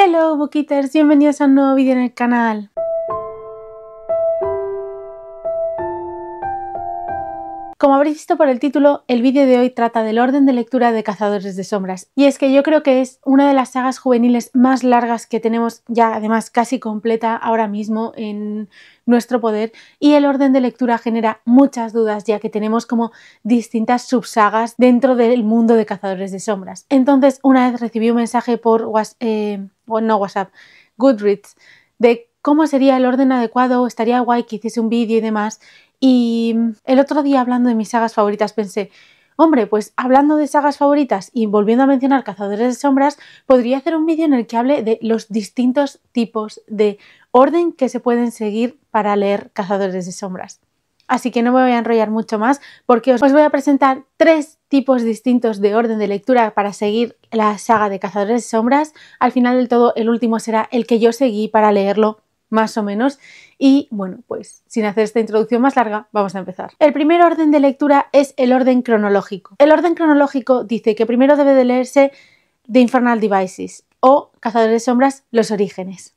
Hello Bookiters, bienvenidos a un nuevo vídeo en el canal. Como habréis visto por el título, el vídeo de hoy trata del orden de lectura de Cazadores de Sombras, y es que yo creo que es una de las sagas juveniles más largas que tenemos ya además casi completa ahora mismo en nuestro poder, y el orden de lectura genera muchas dudas ya que tenemos como distintas subsagas dentro del mundo de Cazadores de Sombras. Entonces una vez recibí un mensaje por WhatsApp, eh, no WhatsApp, Goodreads, de cómo sería el orden adecuado, estaría guay que hiciese un vídeo y demás. Y mm, el otro día hablando de mis sagas favoritas pensé, hombre, pues hablando de sagas favoritas y volviendo a mencionar Cazadores de Sombras, podría hacer un vídeo en el que hable de los distintos tipos de orden que se pueden seguir para leer Cazadores de Sombras. Así que no me voy a enrollar mucho más porque os voy a presentar tres tipos distintos de orden de lectura para seguir la saga de Cazadores de Sombras. Al final del todo, el último será el que yo seguí para leerlo más o menos. Y bueno, pues sin hacer esta introducción más larga, vamos a empezar. El primer orden de lectura es el orden cronológico. El orden cronológico dice que primero debe de leerse The Infernal Devices o Cazadores de Sombras, Los Orígenes,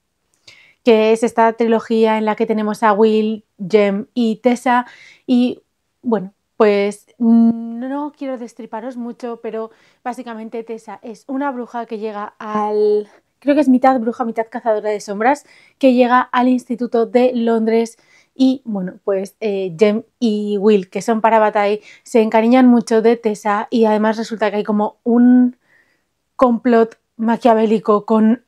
que es esta trilogía en la que tenemos a Will, Jem y Tessa. Y bueno, pues no quiero destriparos mucho, pero básicamente Tessa es una bruja que llega al creo que es mitad bruja, mitad cazadora de sombras, que llega al Instituto de Londres y bueno, pues eh, Jem y Will, que son para Bataille, se encariñan mucho de Tessa y además resulta que hay como un complot maquiavélico con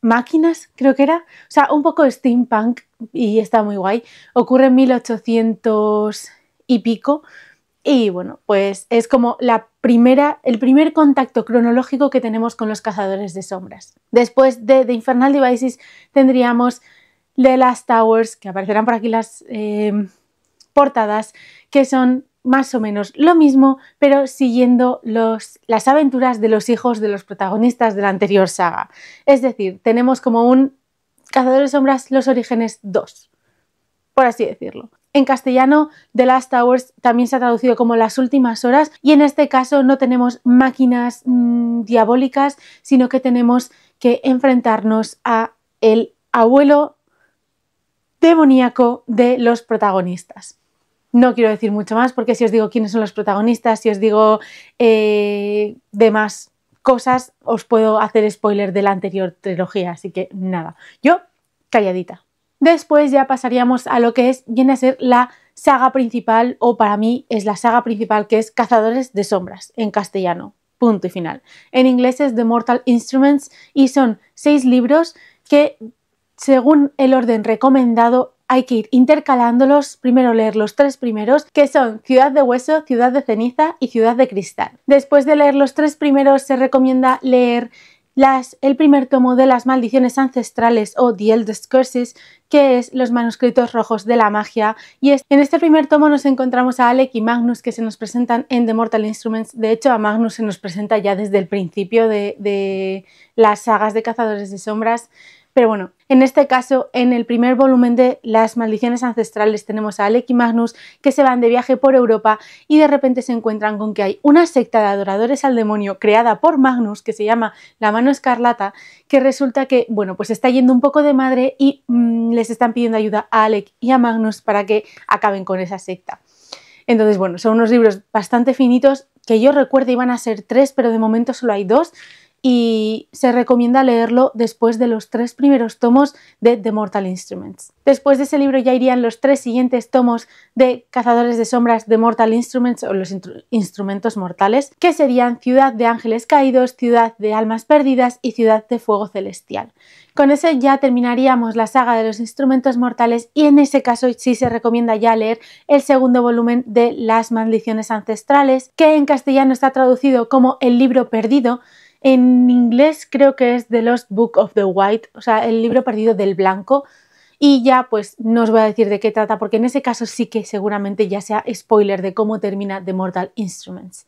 máquinas, creo que era. O sea, un poco steampunk y está muy guay. Ocurre en 1800 y pico, y bueno, pues es como la primera, el primer contacto cronológico que tenemos con los cazadores de sombras. Después de The Infernal Devices tendríamos The Last Towers, que aparecerán por aquí las eh, portadas, que son más o menos lo mismo, pero siguiendo las aventuras de los hijos de los protagonistas de la anterior saga. Es decir, tenemos como un Cazadores de Sombras Los Orígenes 2, por así decirlo. En castellano, The Last Hours también se ha traducido como Las Últimas Horas y en este caso no tenemos máquinas mm, diabólicas, sino que tenemos que enfrentarnos a el abuelo demoníaco de los protagonistas. No quiero decir mucho más porque si os digo quiénes son los protagonistas, si os digo eh, demás cosas, os puedo hacer spoiler de la anterior trilogía, así que nada, yo calladita. Después ya pasaríamos a lo que es, viene a ser la saga principal, o para mí es la saga principal, que es Cazadores de Sombras, en castellano. Punto y final. En inglés es The Mortal Instruments y son seis libros que, según el orden recomendado, hay que ir intercalándolos, primero leer los tres primeros, que son Ciudad de Hueso, Ciudad de Ceniza y Ciudad de Cristal. Después de leer los tres primeros se recomienda leer el primer tomo de las maldiciones ancestrales o The Eldest Curses, que es los manuscritos rojos de la magia. Y en este primer tomo nos encontramos a Alec y Magnus que se nos presentan en The Mortal Instruments. De hecho, a Magnus se nos presenta ya desde el principio de las sagas de Cazadores de Sombras. Pero bueno, en este caso, en el primer volumen de Las maldiciones ancestrales tenemos a Alec y Magnus que se van de viaje por Europa y de repente se encuentran con que hay una secta de adoradores al demonio creada por Magnus que se llama La Mano Escarlata que resulta que, bueno, pues está yendo un poco de madre y mm, les están pidiendo ayuda a Alec y a Magnus para que acaben con esa secta. Entonces, bueno, son unos libros bastante finitos que yo recuerdo iban a ser tres, pero de momento solo hay dos y se recomienda leerlo después de los tres primeros tomos de The Mortal Instruments. Después de ese libro ya irían los tres siguientes tomos de Cazadores de Sombras, de Mortal Instruments o los Instrumentos Mortales, que serían Ciudad de Ángeles Caídos, Ciudad de Almas Perdidas y Ciudad de Fuego Celestial. Con ese ya terminaríamos la saga de los Instrumentos Mortales y en ese caso sí se recomienda ya leer el segundo volumen de Las Maldiciones Ancestrales, que en castellano está traducido como El Libro Perdido, en inglés creo que es The Lost Book of the White, o sea, el libro perdido del blanco. Y ya pues no os voy a decir de qué trata, porque en ese caso sí que seguramente ya sea spoiler de cómo termina The Mortal Instruments.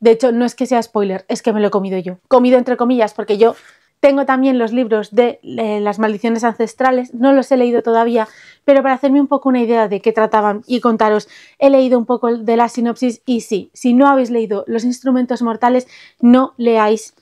De hecho, no es que sea spoiler, es que me lo he comido yo. Comido entre comillas, porque yo tengo también los libros de eh, las maldiciones ancestrales, no los he leído todavía, pero para hacerme un poco una idea de qué trataban y contaros, he leído un poco de la sinopsis y sí, si no habéis leído los instrumentos mortales, no leáis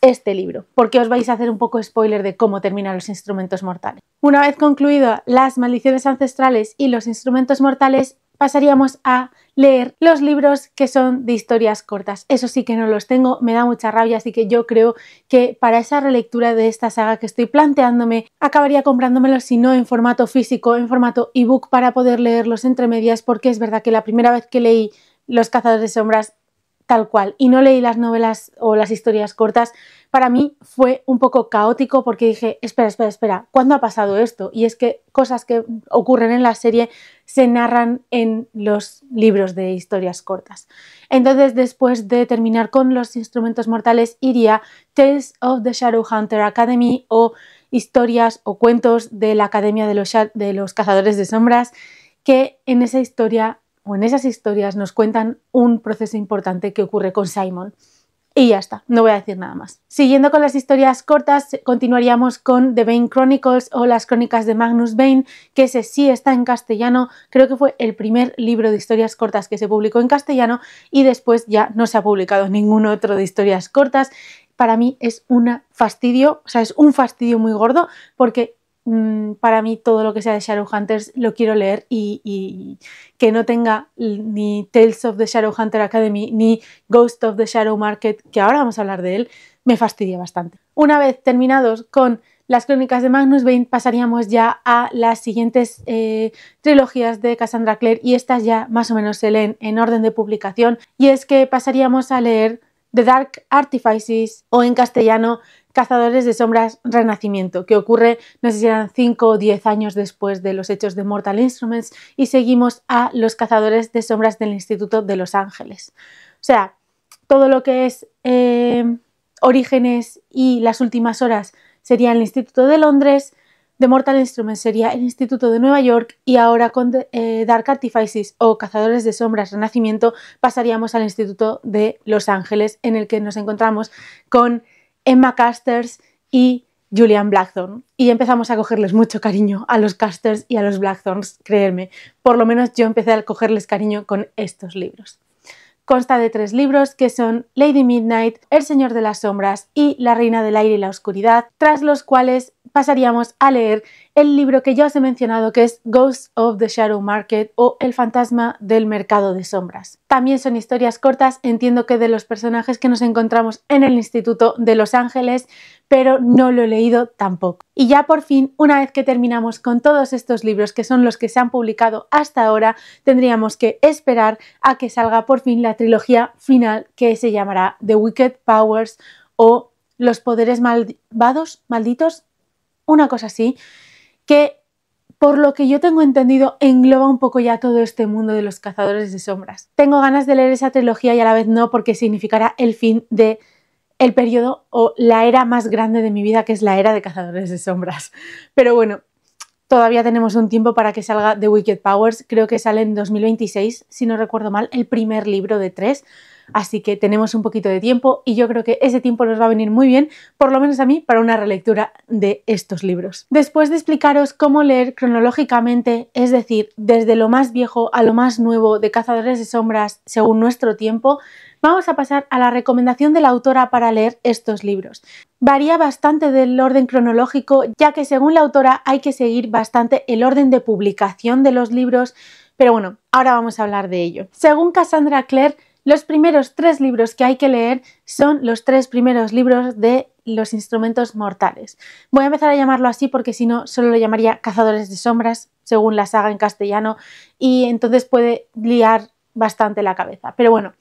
este libro, porque os vais a hacer un poco spoiler de cómo terminan los instrumentos mortales. Una vez concluidas las maldiciones ancestrales y los instrumentos mortales, pasaríamos a leer los libros que son de historias cortas. Eso sí que no los tengo, me da mucha rabia, así que yo creo que para esa relectura de esta saga que estoy planteándome, acabaría comprándomelo si no en formato físico, en formato ebook para poder leerlos entre medias, porque es verdad que la primera vez que leí Los cazadores de sombras tal cual y no leí las novelas o las historias cortas, para mí fue un poco caótico porque dije, espera, espera, espera, ¿cuándo ha pasado esto? Y es que cosas que ocurren en la serie se narran en los libros de historias cortas. Entonces, después de terminar con los instrumentos mortales, iría Tales of the Hunter Academy o historias o cuentos de la Academia de los, de los Cazadores de Sombras, que en esa historia o en esas historias nos cuentan un proceso importante que ocurre con Simon. Y ya está, no voy a decir nada más. Siguiendo con las historias cortas, continuaríamos con The Bane Chronicles o las crónicas de Magnus Bane, que ese sí está en castellano, creo que fue el primer libro de historias cortas que se publicó en castellano y después ya no se ha publicado ningún otro de historias cortas. Para mí es un fastidio, o sea, es un fastidio muy gordo porque Mm, para mí todo lo que sea de Shadowhunters lo quiero leer y, que no tenga ni Tales of the Shadowhunter Academy ni Ghost of the Shadow Market, que ahora vamos a hablar de él, me fastidia bastante. Una vez terminados con las crónicas de Magnus Bane, pasaríamos ya a las siguientes eh, trilogías de Cassandra Clare y estas ya más o menos se leen en orden de publicación y es que pasaríamos a leer The Dark Artifices o en castellano Cazadores de Sombras Renacimiento, que ocurre, no sé si eran 5 o 10 años después de los hechos de Mortal Instruments, y seguimos a los Cazadores de Sombras del Instituto de Los Ángeles. O sea, todo lo que es eh, Orígenes y las últimas horas sería el Instituto de Londres, de Mortal Instruments sería el Instituto de Nueva York y ahora con eh, Dark Artifices o Cazadores de Sombras Renacimiento pasaríamos al Instituto de Los Ángeles en el que nos encontramos con Emma Casters y Julian Blackthorne. Y empezamos a cogerles mucho cariño a los Casters y a los Blackthorns, creerme. Por lo menos yo empecé a cogerles cariño con estos libros. Consta de tres libros que son Lady Midnight, El Señor de las Sombras y La Reina del Aire y la Oscuridad, tras los cuales pasaríamos a leer el libro que ya os he mencionado que es Ghosts of the Shadow Market o El fantasma del mercado de sombras. También son historias cortas, entiendo que de los personajes que nos encontramos en el Instituto de Los Ángeles, pero no lo he leído tampoco. Y ya por fin, una vez que terminamos con todos estos libros que son los que se han publicado hasta ahora, tendríamos que esperar a que salga por fin la trilogía final que se llamará The Wicked Powers o Los Poderes Malvados, Malditos, una cosa así, que por lo que yo tengo entendido, engloba un poco ya todo este mundo de los cazadores de sombras. Tengo ganas de leer esa trilogía y a la vez no, porque significará el fin de el periodo o la era más grande de mi vida, que es la era de cazadores de sombras. Pero bueno, todavía tenemos un tiempo para que salga de Wicked Powers. Creo que sale en 2026, si no recuerdo mal, el primer libro de tres. Así que tenemos un poquito de tiempo y yo creo que ese tiempo nos va a venir muy bien, por lo menos a mí, para una relectura de estos libros. Después de explicaros cómo leer cronológicamente, es decir, desde lo más viejo a lo más nuevo de Cazadores de Sombras según nuestro tiempo, vamos a pasar a la recomendación de la autora para leer estos libros. Varía bastante del orden cronológico, ya que según la autora hay que seguir bastante el orden de publicación de los libros, pero bueno, ahora vamos a hablar de ello. Según Cassandra Clare, los primeros tres libros que hay que leer son los tres primeros libros de los instrumentos mortales. Voy a empezar a llamarlo así porque si no, solo lo llamaría Cazadores de Sombras, según la saga en castellano, y entonces puede liar bastante la cabeza. Pero bueno,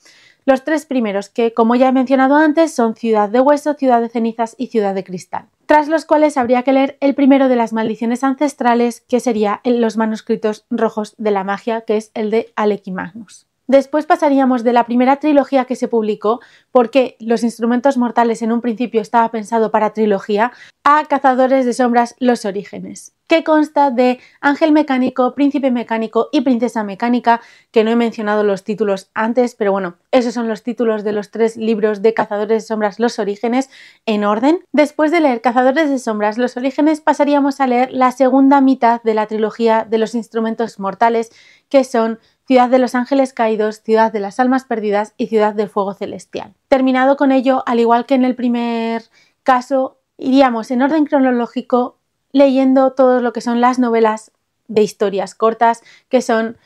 los tres primeros, que como ya he mencionado antes, son Ciudad de Hueso, Ciudad de Cenizas y Ciudad de Cristal, tras los cuales habría que leer el primero de las maldiciones ancestrales, que sería los manuscritos rojos de la magia, que es el de Magnus. Después pasaríamos de la primera trilogía que se publicó, porque Los Instrumentos Mortales en un principio estaba pensado para trilogía, a Cazadores de Sombras Los Orígenes, que consta de Ángel Mecánico, Príncipe Mecánico y Princesa Mecánica, que no he mencionado los títulos antes, pero bueno, esos son los títulos de los tres libros de Cazadores de Sombras Los Orígenes en orden. Después de leer Cazadores de Sombras Los Orígenes pasaríamos a leer la segunda mitad de la trilogía de Los Instrumentos Mortales, que son Ciudad de los Ángeles Caídos, Ciudad de las Almas Perdidas y Ciudad del Fuego Celestial. Terminado con ello, al igual que en el primer caso, iríamos en orden cronológico leyendo todo lo que son las novelas de historias cortas, que son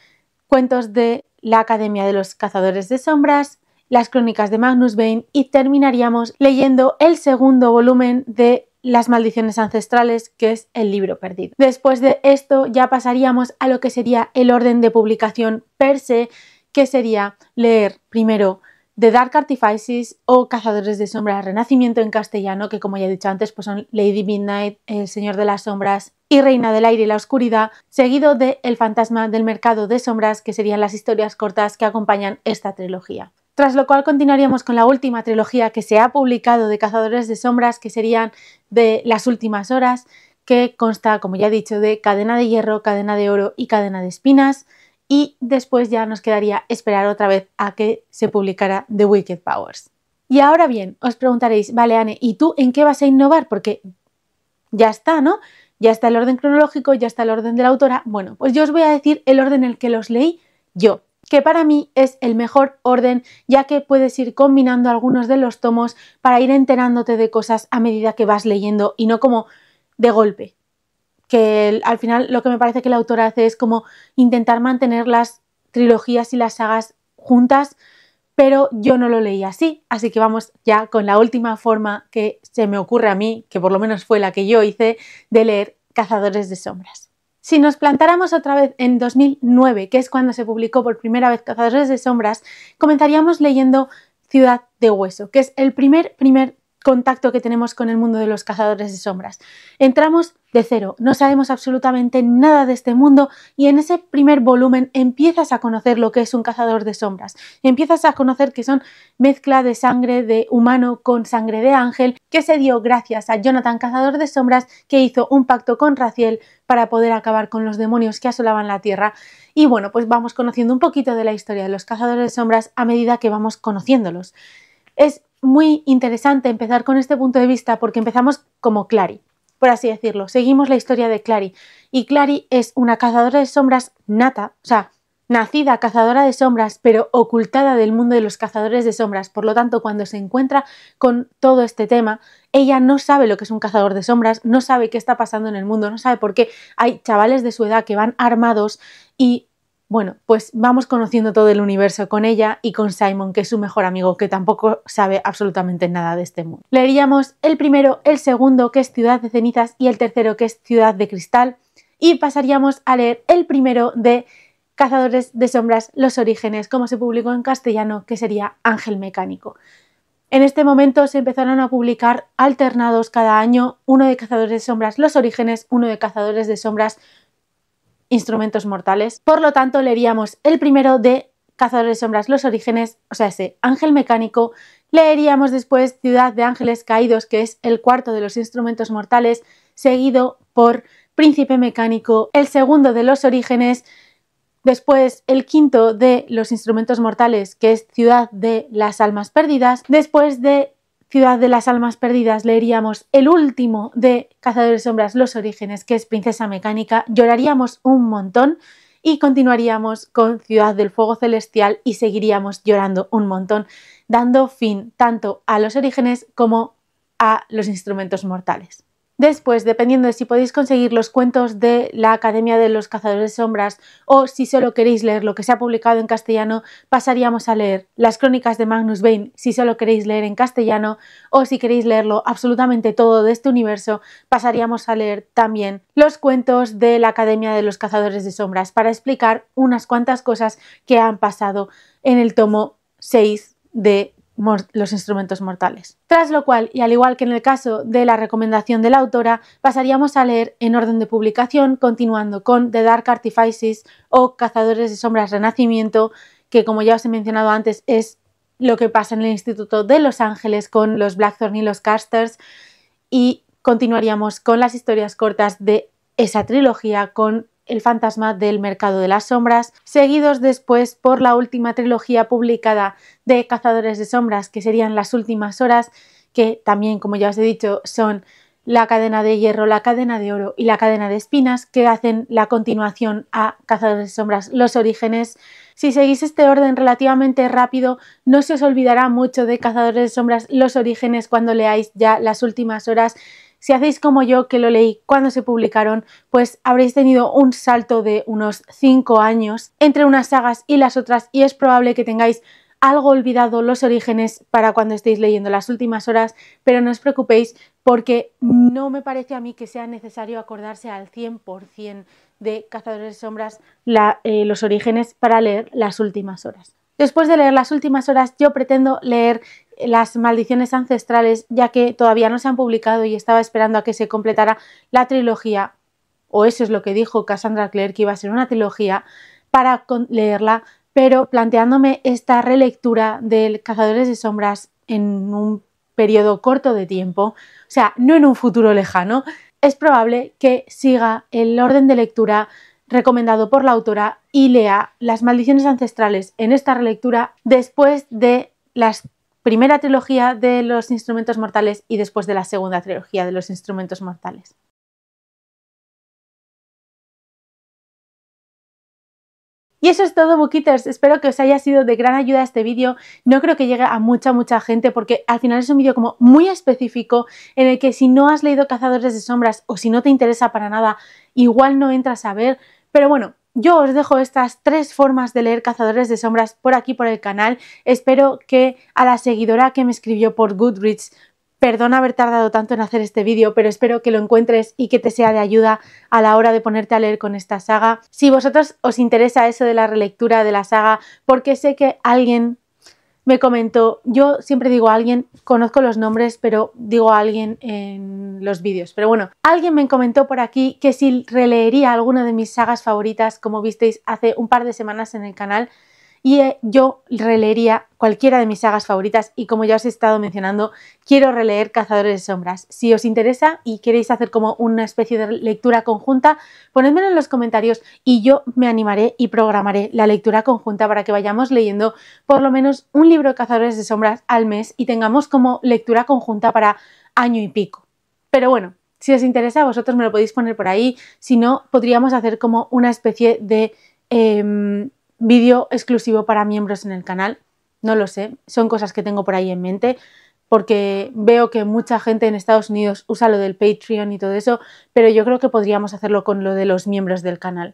cuentos de la Academia de los Cazadores de Sombras, las crónicas de Magnus Bane y terminaríamos leyendo el segundo volumen de las maldiciones ancestrales, que es el libro perdido. Después de esto ya pasaríamos a lo que sería el orden de publicación per se, que sería leer primero The Dark Artifices o Cazadores de Sombras Renacimiento en castellano, que como ya he dicho antes, pues son Lady Midnight, El Señor de las Sombras y Reina del Aire y la Oscuridad, seguido de El Fantasma del Mercado de Sombras, que serían las historias cortas que acompañan esta trilogía. Tras lo cual continuaríamos con la última trilogía que se ha publicado de Cazadores de Sombras, que serían de Las Últimas Horas, que consta, como ya he dicho, de Cadena de Hierro, Cadena de Oro y Cadena de Espinas. Y después ya nos quedaría esperar otra vez a que se publicara The Wicked Powers. Y ahora bien, os preguntaréis, vale, Anne, ¿y tú en qué vas a innovar? Porque ya está, ¿no? Ya está el orden cronológico, ya está el orden de la autora. Bueno, pues yo os voy a decir el orden en el que los leí yo que para mí es el mejor orden ya que puedes ir combinando algunos de los tomos para ir enterándote de cosas a medida que vas leyendo y no como de golpe. Que al final lo que me parece que la autora hace es como intentar mantener las trilogías y las sagas juntas, pero yo no lo leí así, así que vamos ya con la última forma que se me ocurre a mí, que por lo menos fue la que yo hice, de leer Cazadores de Sombras. Si nos plantáramos otra vez en 2009, que es cuando se publicó por primera vez Cazadores de Sombras, comenzaríamos leyendo Ciudad de Hueso, que es el primer, primer contacto que tenemos con el mundo de los cazadores de sombras. Entramos de cero, no sabemos absolutamente nada de este mundo y en ese primer volumen empiezas a conocer lo que es un cazador de sombras. Empiezas a conocer que son mezcla de sangre de humano con sangre de ángel que se dio gracias a Jonathan Cazador de Sombras que hizo un pacto con Raciel para poder acabar con los demonios que asolaban la tierra. Y bueno, pues vamos conociendo un poquito de la historia de los cazadores de sombras a medida que vamos conociéndolos. Es muy interesante empezar con este punto de vista porque empezamos como Clary, por así decirlo. Seguimos la historia de Clary. Y Clary es una cazadora de sombras nata, o sea, nacida cazadora de sombras, pero ocultada del mundo de los cazadores de sombras. Por lo tanto, cuando se encuentra con todo este tema, ella no sabe lo que es un cazador de sombras, no sabe qué está pasando en el mundo, no sabe por qué hay chavales de su edad que van armados y bueno, pues vamos conociendo todo el universo con ella y con Simon, que es su mejor amigo, que tampoco sabe absolutamente nada de este mundo. Leeríamos el primero, el segundo, que es Ciudad de Cenizas, y el tercero, que es Ciudad de Cristal, y pasaríamos a leer el primero de Cazadores de Sombras, Los Orígenes, como se publicó en castellano, que sería Ángel Mecánico. En este momento se empezaron a publicar alternados cada año, uno de Cazadores de Sombras, Los Orígenes, uno de Cazadores de Sombras, Instrumentos Mortales. Por lo tanto, leeríamos el primero de Cazadores de Sombras, Los Orígenes, o sea, ese Ángel Mecánico. Leeríamos después Ciudad de Ángeles Caídos, que es el cuarto de los Instrumentos Mortales, seguido por Príncipe Mecánico, el segundo de Los Orígenes. Después el quinto de los instrumentos mortales, que es Ciudad de las Almas Perdidas. Después de Ciudad de las Almas Perdidas leeríamos el último de Cazadores de Sombras, Los Orígenes, que es Princesa Mecánica, lloraríamos un montón y continuaríamos con Ciudad del Fuego Celestial y seguiríamos llorando un montón, dando fin tanto a los orígenes como a los instrumentos mortales. Después, dependiendo de si podéis conseguir los cuentos de la Academia de los Cazadores de Sombras o si solo queréis leer lo que se ha publicado en castellano, pasaríamos a leer las crónicas de Magnus Bain si solo queréis leer en castellano o si queréis leerlo absolutamente todo de este universo, pasaríamos a leer también los cuentos de la Academia de los Cazadores de Sombras para explicar unas cuantas cosas que han pasado en el tomo 6 de los instrumentos mortales. Tras lo cual, y al igual que en el caso de la recomendación de la autora, pasaríamos a leer en orden de publicación, continuando con The Dark Artifices o Cazadores de Sombras Renacimiento, que como ya os he mencionado antes es lo que pasa en el Instituto de Los Ángeles con los Blackthorn y los Casters, y continuaríamos con las historias cortas de esa trilogía con el fantasma del mercado de las sombras, seguidos después por la última trilogía publicada de Cazadores de Sombras, que serían las últimas horas, que también, como ya os he dicho, son la cadena de hierro, la cadena de oro y la cadena de espinas que hacen la continuación a Cazadores de Sombras, los orígenes. Si seguís este orden relativamente rápido, no se os olvidará mucho de Cazadores de Sombras, los orígenes cuando leáis ya las últimas horas si hacéis como yo, que lo leí cuando se publicaron, pues habréis tenido un salto de unos 5 años entre unas sagas y las otras y es probable que tengáis algo olvidado los orígenes para cuando estéis leyendo las últimas horas, pero no os preocupéis porque no me parece a mí que sea necesario acordarse al 100% de Cazadores de Sombras eh, los orígenes para leer las últimas horas. Después de leer las últimas horas, yo pretendo leer las maldiciones ancestrales, ya que todavía no se han publicado y estaba esperando a que se completara la trilogía, o eso es lo que dijo Cassandra Clare, que iba a ser una trilogía, para leerla, pero planteándome esta relectura del Cazadores de Sombras en un periodo corto de tiempo, o sea, no en un futuro lejano, es probable que siga el orden de lectura recomendado por la autora y lea Las maldiciones ancestrales en esta relectura después de las primera trilogía de los instrumentos mortales y después de la segunda trilogía de los instrumentos mortales. Y eso es todo, buquitas. Espero que os haya sido de gran ayuda este vídeo. No creo que llegue a mucha, mucha gente porque al final es un vídeo como muy específico en el que si no has leído Cazadores de Sombras o si no te interesa para nada, igual no entras a ver. Pero bueno, yo os dejo estas tres formas de leer Cazadores de Sombras por aquí por el canal. Espero que a la seguidora que me escribió por Goodreads, perdona haber tardado tanto en hacer este vídeo, pero espero que lo encuentres y que te sea de ayuda a la hora de ponerte a leer con esta saga. Si vosotros os interesa eso de la relectura de la saga, porque sé que alguien me comentó, yo siempre digo a alguien, conozco los nombres, pero digo a alguien en los vídeos. Pero bueno, alguien me comentó por aquí que si releería alguna de mis sagas favoritas, como visteis hace un par de semanas en el canal, y eh, yo releería cualquiera de mis sagas favoritas y como ya os he estado mencionando, quiero releer Cazadores de Sombras. Si os interesa y queréis hacer como una especie de lectura conjunta, ponedmelo en los comentarios y yo me animaré y programaré la lectura conjunta para que vayamos leyendo por lo menos un libro de Cazadores de Sombras al mes y tengamos como lectura conjunta para año y pico. Pero bueno, si os interesa, vosotros me lo podéis poner por ahí, si no, podríamos hacer como una especie de... Em, vídeo exclusivo para miembros en el canal, no lo sé, son cosas que tengo por ahí en mente porque veo que mucha gente en Estados Unidos usa lo del Patreon y todo eso, pero yo creo que podríamos hacerlo con lo de los miembros del canal.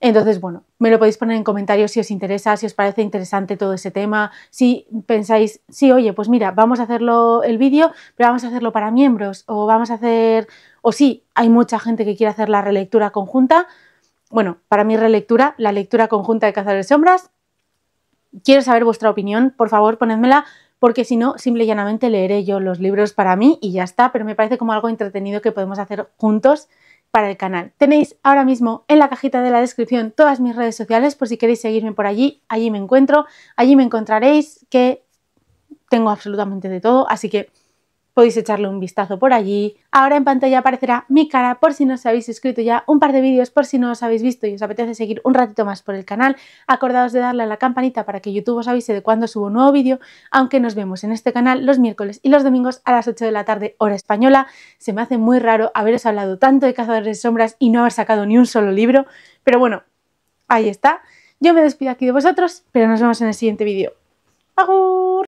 Entonces, bueno, me lo podéis poner en comentarios si os interesa, si os parece interesante todo ese tema, si pensáis, sí, oye, pues mira, vamos a hacerlo el vídeo, pero vamos a hacerlo para miembros, o vamos a hacer, o sí, hay mucha gente que quiere hacer la relectura conjunta, bueno, para mi relectura, la lectura conjunta de Cazadores de Sombras. Quiero saber vuestra opinión, por favor, ponedmela, porque si no, simple y llanamente leeré yo los libros para mí y ya está, pero me parece como algo entretenido que podemos hacer juntos para el canal. Tenéis ahora mismo en la cajita de la descripción todas mis redes sociales por si queréis seguirme por allí, allí me encuentro, allí me encontraréis que tengo absolutamente de todo, así que podéis echarle un vistazo por allí. Ahora en pantalla aparecerá mi cara por si no os habéis suscrito ya, un par de vídeos por si no os habéis visto y os apetece seguir un ratito más por el canal. Acordaos de darle a la campanita para que YouTube os avise de cuando subo un nuevo vídeo, aunque nos vemos en este canal los miércoles y los domingos a las 8 de la tarde hora española. Se me hace muy raro haberos hablado tanto de Cazadores de Sombras y no haber sacado ni un solo libro, pero bueno, ahí está. Yo me despido aquí de vosotros, pero nos vemos en el siguiente vídeo. ¡Agur!